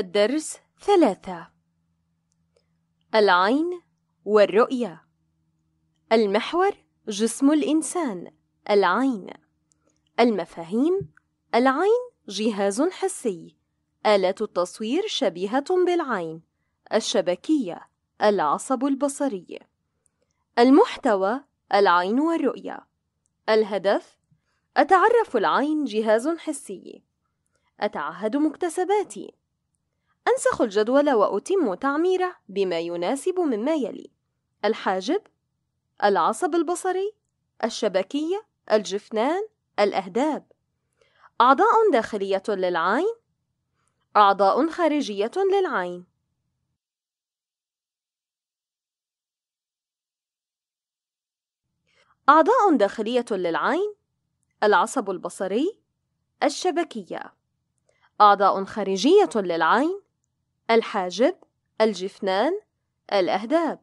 الدرس ثلاثة العين والرؤية المحور جسم الإنسان العين المفاهيم العين جهاز حسي آلة التصوير شبيهة بالعين الشبكية العصب البصري المحتوى العين والرؤية الهدف أتعرف العين جهاز حسي أتعهد مكتسباتي أنسخ الجدول وأتم تعميره بما يناسب مما يلي الحاجب العصب البصري الشبكية الجفنان الأهداب أعضاء داخلية للعين أعضاء خارجية للعين أعضاء داخلية للعين العصب البصري الشبكية أعضاء خارجية للعين الحاجب الجفنان الأهداب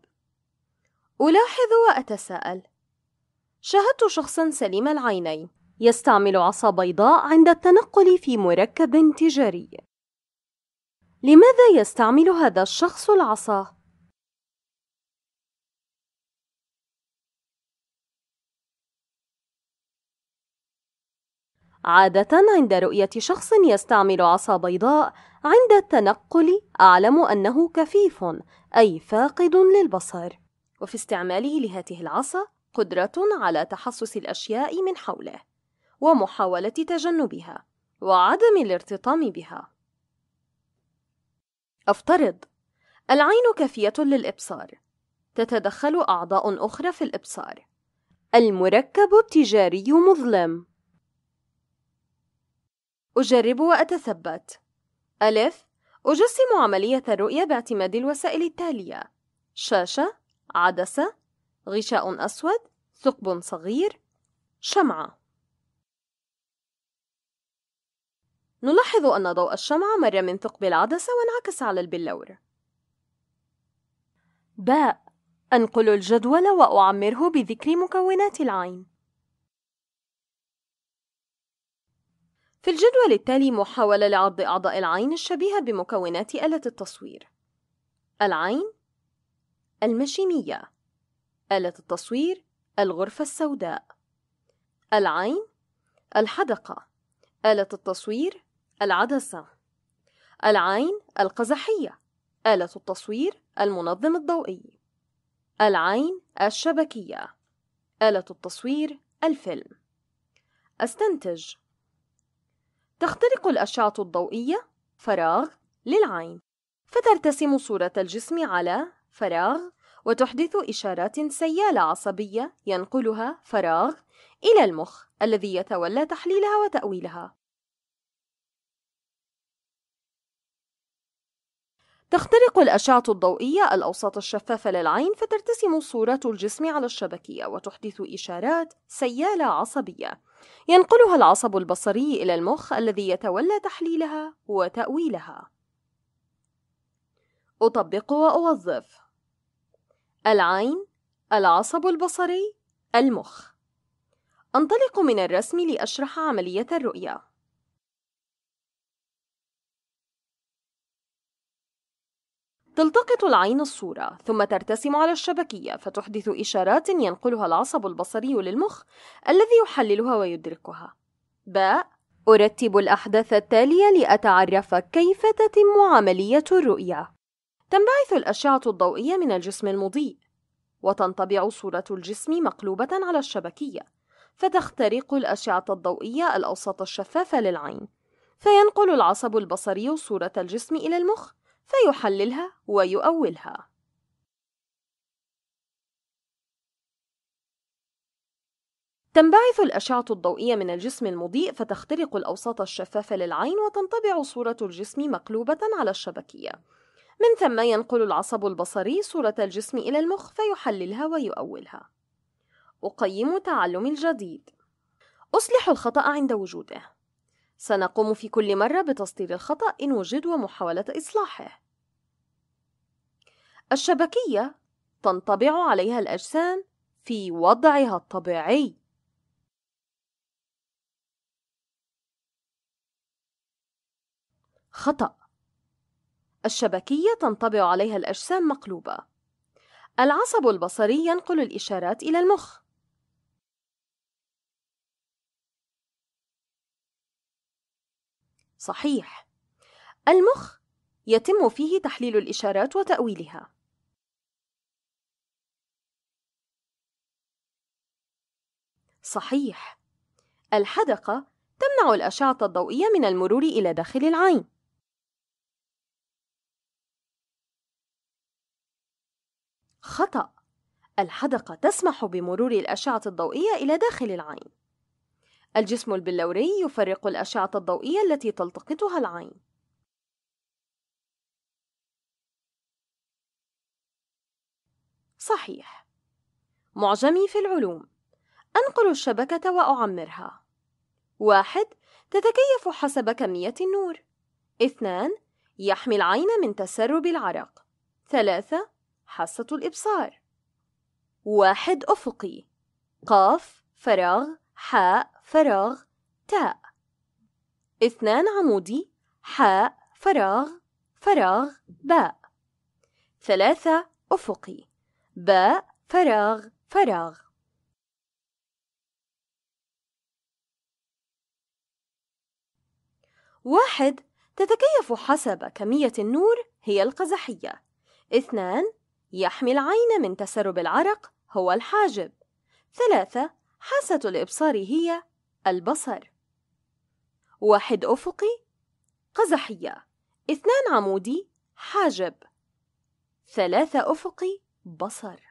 ألاحظ وأتساءل شاهدت شخصا سليم العينين يستعمل عصا بيضاء عند التنقل في مركب تجاري لماذا يستعمل هذا الشخص العصا؟ عادة عند رؤية شخص يستعمل عصا بيضاء عند التنقل أعلم أنه كفيف أي فاقد للبصر وفي استعماله لهذه العصا قدرة على تحسس الأشياء من حوله ومحاولة تجنبها وعدم الارتطام بها أفترض العين كافية للإبصار تتدخل أعضاء أخرى في الإبصار المركب التجاري مظلم أجرب وأتثبت ألف أجسم عملية الرؤية باعتماد الوسائل التالية شاشة عدسة غشاء أسود ثقب صغير شمعة نلاحظ أن ضوء الشمعة مر من ثقب العدسة وانعكس على البلور باء أنقل الجدول وأعمره بذكر مكونات العين في الجدول التالي محاولة لعرض أعضاء العين الشبيهة بمكونات آلة التصوير العين المشيمية آلة التصوير الغرفة السوداء العين الحدقة آلة التصوير العدسة العين القزحية آلة التصوير المنظم الضوئي العين الشبكية آلة التصوير الفيلم أستنتج تخترق الأشعة الضوئية فراغ للعين فترتسم صورة الجسم على فراغ وتحدث إشارات سيالة عصبية ينقلها فراغ إلى المخ الذي يتولى تحليلها وتأويلها تخترق الأشعة الضوئية الأوساط الشفافة للعين فترتسم صورة الجسم على الشبكية وتحدث إشارات سيالة عصبية ينقلها العصب البصري إلى المخ الذي يتولى تحليلها وتأويلها أطبق وأوظف العين العصب البصري المخ أنطلق من الرسم لأشرح عملية الرؤية تلتقط العين الصورة ثم ترتسم على الشبكية فتحدث إشارات ينقلها العصب البصري للمخ الذي يحللها ويدركها. باء أرتب الأحداث التالية لأتعرف كيف تتم عملية الرؤية. تنبعث الأشعة الضوئية من الجسم المضيء، وتنطبع صورة الجسم مقلوبة على الشبكية، فتخترق الأشعة الضوئية الأوساط الشفافة للعين، فينقل العصب البصري صورة الجسم إلى المخ فيحللها ويؤولها تنبعث الأشعة الضوئية من الجسم المضيء فتخترق الأوساط الشفافة للعين وتنطبع صورة الجسم مقلوبة على الشبكية من ثم ينقل العصب البصري صورة الجسم إلى المخ فيحللها ويؤولها أقيم تعلم الجديد أصلح الخطأ عند وجوده سنقوم في كل مرة بتسطير الخطأ إن وجد ومحاولة إصلاحه. الشبكية تنطبع عليها الأجسام في وضعها الطبيعي. خطأ الشبكية تنطبع عليها الأجسام مقلوبة. العصب البصري ينقل الإشارات إلى المخ. صحيح المخ يتم فيه تحليل الإشارات وتأويلها صحيح الحدقة تمنع الأشعة الضوئية من المرور إلى داخل العين خطأ الحدقة تسمح بمرور الأشعة الضوئية إلى داخل العين الجسم البلوري يفرق الأشعة الضوئية التي تلتقطها العين صحيح معجمي في العلوم أنقل الشبكة وأعمرها واحد تتكيف حسب كمية النور اثنان يحمي العين من تسرب العرق ثلاثة حاسة الإبصار واحد أفقي قاف فراغ حاء فراغ تاء اثنان عمودي حاء فراغ فراغ باء ثلاثة أفقي باء فراغ فراغ واحد تتكيف حسب كمية النور هي القزحية اثنان يحمي العين من تسرب العرق هو الحاجب ثلاثة حاسة الإبصار هي البصر واحد أفقي قزحية اثنان عمودي حاجب ثلاثة أفقي بصر